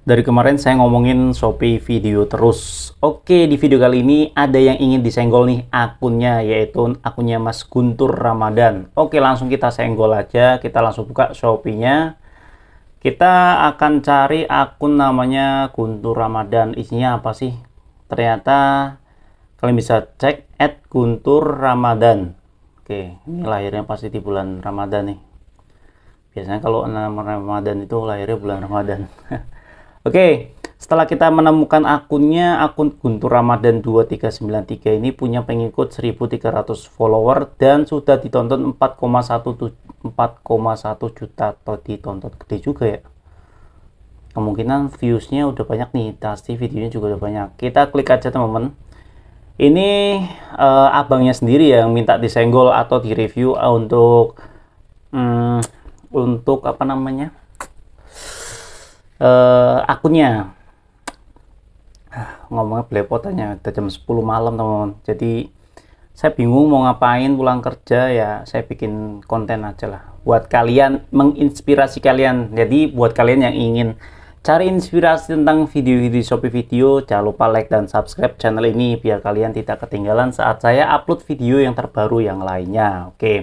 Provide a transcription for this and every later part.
Dari kemarin saya ngomongin Shopee video terus. Oke, di video kali ini ada yang ingin disenggol nih akunnya, yaitu akunnya Mas Guntur Ramadan. Oke, langsung kita senggol aja. Kita langsung buka Shopee-nya. Kita akan cari akun namanya Guntur Ramadan. Isinya apa sih? Ternyata kalian bisa cek at Guntur Ramadan. Oke, ini lahirnya pasti di bulan Ramadan nih. Biasanya kalau nama Ramadan itu lahirnya bulan Ramadan. Oke, setelah kita menemukan akunnya, akun Guntur Ramadan 2393 ini punya pengikut 1300 follower dan sudah ditonton 4,1 4,1 juta atau ditonton gede juga ya. Kemungkinan viewsnya udah banyak nih, pasti videonya juga udah banyak. Kita klik aja teman-teman. Ini uh, abangnya sendiri yang minta disenggol atau direview untuk um, untuk apa namanya? uh, akunnya ah, ngomongnya belepotannya udah jam 10 malam teman-teman jadi saya bingung mau ngapain pulang kerja ya saya bikin konten aja lah buat kalian menginspirasi kalian jadi buat kalian yang ingin cari inspirasi tentang video-video Shopee Video jangan lupa like dan subscribe channel ini biar kalian tidak ketinggalan saat saya upload video yang terbaru yang lainnya oke okay.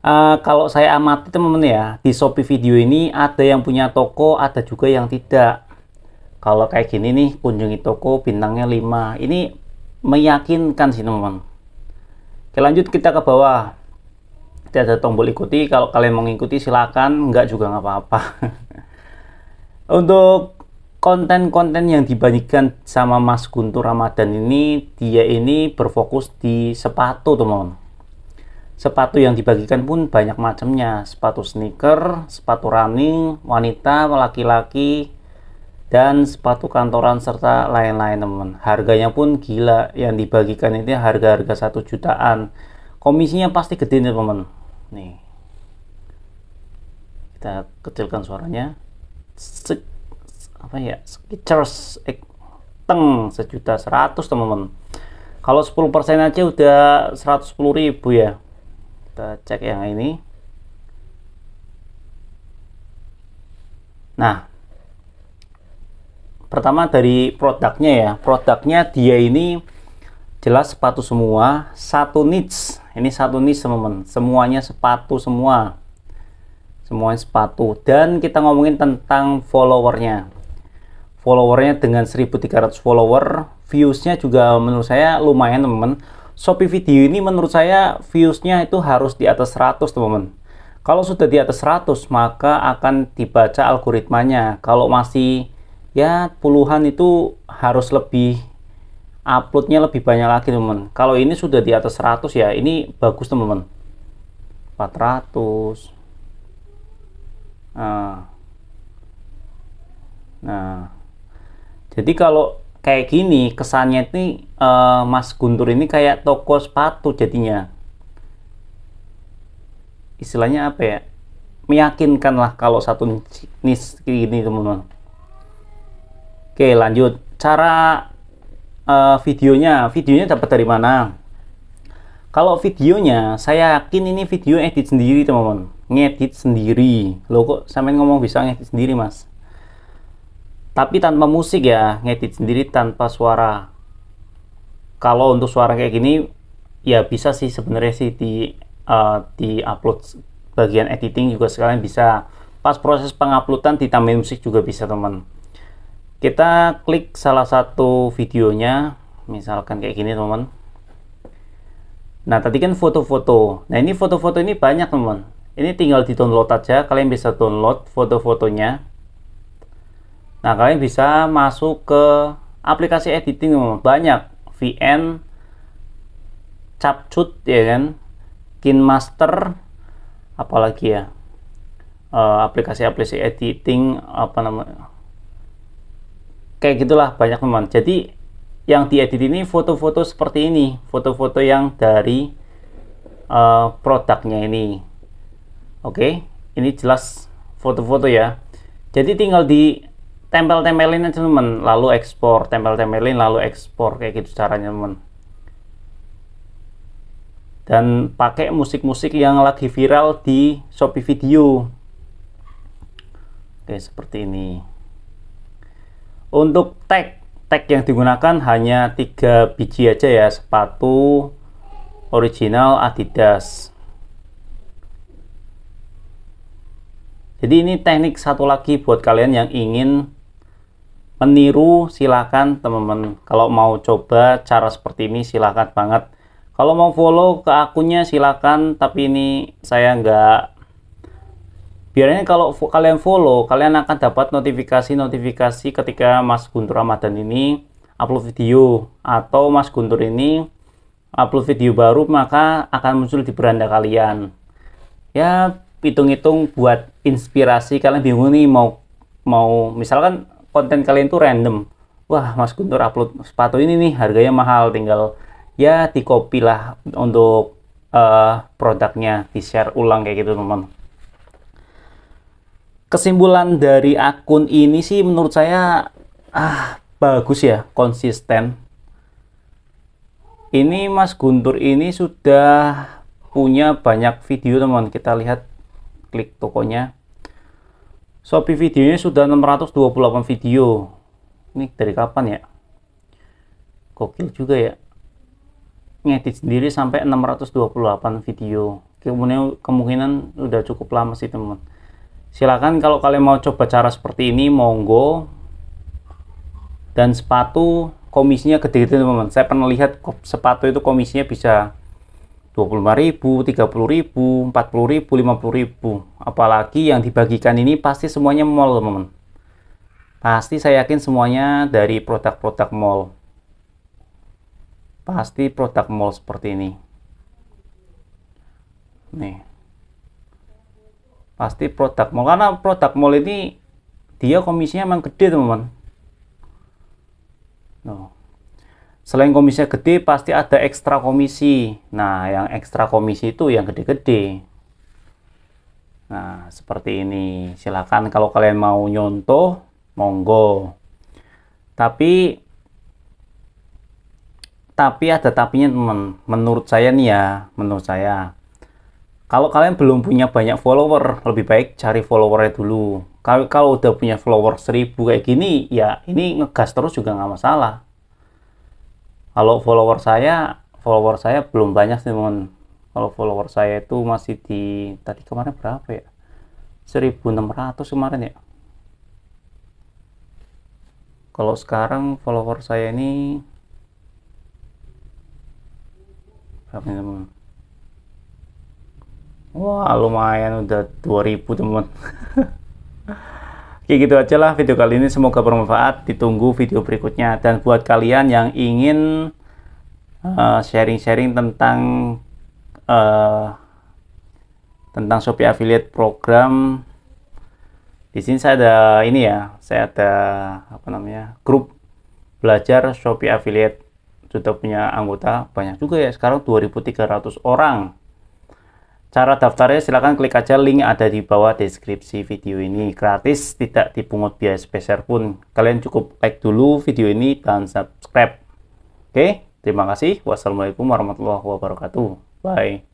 Eh, kalau saya amati teman-teman ya di Shopee video ini ada yang punya toko ada juga yang tidak kalau kayak gini nih kunjungi toko bintangnya 5 ini meyakinkan sih teman-teman oke lanjut kita ke bawah tidak ada tombol ikuti kalau kalian mau ngikuti silahkan enggak juga nggak apa-apa untuk konten-konten yang dibagikan sama Mas Guntur Ramadan ini dia ini berfokus di sepatu teman-teman sepatu yang dibagikan pun banyak macamnya sepatu sneaker sepatu running wanita laki-laki dan sepatu kantoran serta lain-lain teman harganya pun gila yang dibagikan ini harga-harga satu jutaan komisinya pasti gede nih teman nih kita kecilkan suaranya Sek, apa ya Skechers teng sejuta seratus teman-teman kalau 10% aja udah 110.000 ribu ya kita cek yang ini nah pertama dari produknya ya produknya dia ini jelas sepatu semua satu niche ini satu niche teman semuanya sepatu semua semuanya sepatu dan kita ngomongin tentang followernya followernya dengan 1300 follower viewsnya juga menurut saya lumayan teman-teman Shopee video ini menurut saya viewsnya itu harus di atas 100 teman-teman kalau sudah di atas 100 maka akan dibaca algoritmanya kalau masih ya puluhan itu harus lebih uploadnya lebih banyak lagi teman-teman kalau ini sudah di atas 100 ya ini bagus teman-teman 400 nah nah jadi kalau kayak gini kesannya ini uh, Mas Guntur ini kayak toko sepatu jadinya istilahnya apa ya meyakinkan lah kalau satu nis gini teman-teman oke lanjut cara uh, videonya videonya dapat dari mana kalau videonya saya yakin ini video edit sendiri teman-teman ngedit sendiri lo kok sampe ngomong bisa ngedit sendiri mas tapi tanpa musik ya ngedit sendiri tanpa suara kalau untuk suara kayak gini ya bisa sih sebenarnya sih di uh, di upload bagian editing juga sekalian bisa pas proses penguploadan ditambahin musik juga bisa teman kita klik salah satu videonya misalkan kayak gini teman nah tadi kan foto-foto nah ini foto-foto ini banyak teman ini tinggal di download aja kalian bisa download foto-fotonya Nah, kalian bisa masuk ke aplikasi editing banyak VN Capcut ya kan, KinMaster apalagi ya. Eh, aplikasi-aplikasi editing apa namanya? Kayak gitulah banyak teman. Jadi yang diedit ini foto-foto seperti ini, foto-foto yang dari uh, produknya ini. Oke, ini jelas foto-foto ya. Jadi tinggal di tempel-tempelin aja teman lalu ekspor tempel-tempelin lalu ekspor kayak gitu caranya teman dan pakai musik-musik yang lagi viral di Shopee Video oke seperti ini untuk tag tag yang digunakan hanya tiga biji aja ya sepatu original Adidas jadi ini teknik satu lagi buat kalian yang ingin meniru silakan teman-teman kalau mau coba cara seperti ini silakan banget kalau mau follow ke akunnya silakan tapi ini saya nggak biarnya kalau kalian follow kalian akan dapat notifikasi-notifikasi ketika Mas Guntur Ramadan ini upload video atau Mas Guntur ini upload video baru maka akan muncul di beranda kalian ya hitung-hitung buat inspirasi kalian bingung nih mau mau misalkan konten kalian tuh random wah Mas Guntur upload sepatu ini nih harganya mahal tinggal ya di copy lah untuk uh, produknya di share ulang kayak gitu teman teman kesimpulan dari akun ini sih menurut saya ah bagus ya konsisten ini Mas Guntur ini sudah punya banyak video teman teman kita lihat klik tokonya Shopee videonya sudah 628 video ini dari kapan ya gokil juga ya ngedit sendiri sampai 628 video kemudian kemungkinan udah cukup lama sih teman silakan kalau kalian mau coba cara seperti ini monggo dan sepatu komisinya gede gitu teman saya pernah lihat sepatu itu komisinya bisa 25.000, 30.000, 40.000, 50.000. Apalagi yang dibagikan ini pasti semuanya mall, teman-teman. Pasti saya yakin semuanya dari produk-produk mall. Pasti produk mall seperti ini. Nih. Pasti produk mall karena produk mall ini dia komisinya memang gede, teman-teman. -teman selain komisinya gede pasti ada ekstra komisi nah yang ekstra komisi itu yang gede-gede nah seperti ini Silakan kalau kalian mau nyontoh monggo tapi tapi ada tapinya teman menurut saya nih ya menurut saya kalau kalian belum punya banyak follower lebih baik cari followernya dulu kalau kalau udah punya follower seribu kayak gini ya ini ngegas terus juga nggak masalah kalau follower saya follower saya belum banyak sih teman kalau follower saya itu masih di tadi kemarin berapa ya 1600 kemarin ya kalau sekarang follower saya ini berapa nih teman wah lumayan udah 2000 teman Ya gitu aja lah video kali ini semoga bermanfaat. Ditunggu video berikutnya dan buat kalian yang ingin eh, sharing-sharing uh, tentang uh, tentang Shopee Affiliate Program di sini saya ada ini ya, saya ada apa namanya grup belajar Shopee Affiliate sudah punya anggota banyak juga ya sekarang 2.300 orang Cara daftarnya silahkan klik aja link ada di bawah deskripsi video ini. Gratis, tidak dipungut biaya spesial pun. Kalian cukup like dulu video ini dan subscribe. Oke, terima kasih. Wassalamualaikum warahmatullahi wabarakatuh. Bye.